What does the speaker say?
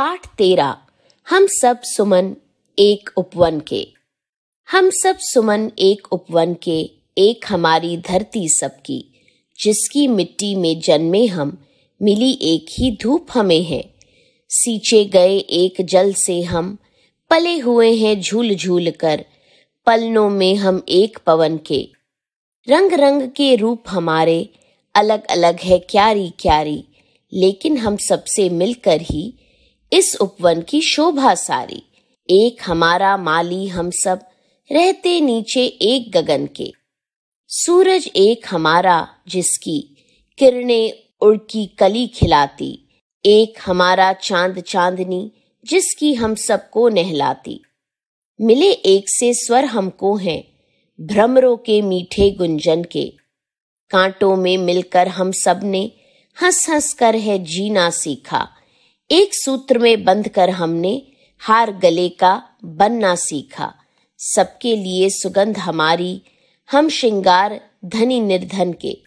पाठ तेरा हम सब सुमन एक उपवन के हम सब सुमन एक उपवन के एक हमारी धरती सबकी जिसकी मिट्टी में जन्मे हम मिली एक ही धूप हमें है सींचे गए एक जल से हम पले हुए हैं झूल झूल कर पलनों में हम एक पवन के रंग रंग के रूप हमारे अलग अलग है क्यारी क्यारी लेकिन हम सबसे मिलकर ही इस उपवन की शोभा सारी एक हमारा माली हम सब रहते नीचे एक गगन के सूरज एक हमारा जिसकी किरणें उड़की कली खिलाती एक हमारा चांद चांदनी जिसकी हम सबको नहलाती मिले एक से स्वर हमको हैं भ्रमरों के मीठे गुंजन के कांटों में मिलकर हम सब ने हंस हंस कर है जीना सीखा एक सूत्र में बंध कर हमने हार गले का बनना सीखा सबके लिए सुगंध हमारी हम श्रृंगार धनी निर्धन के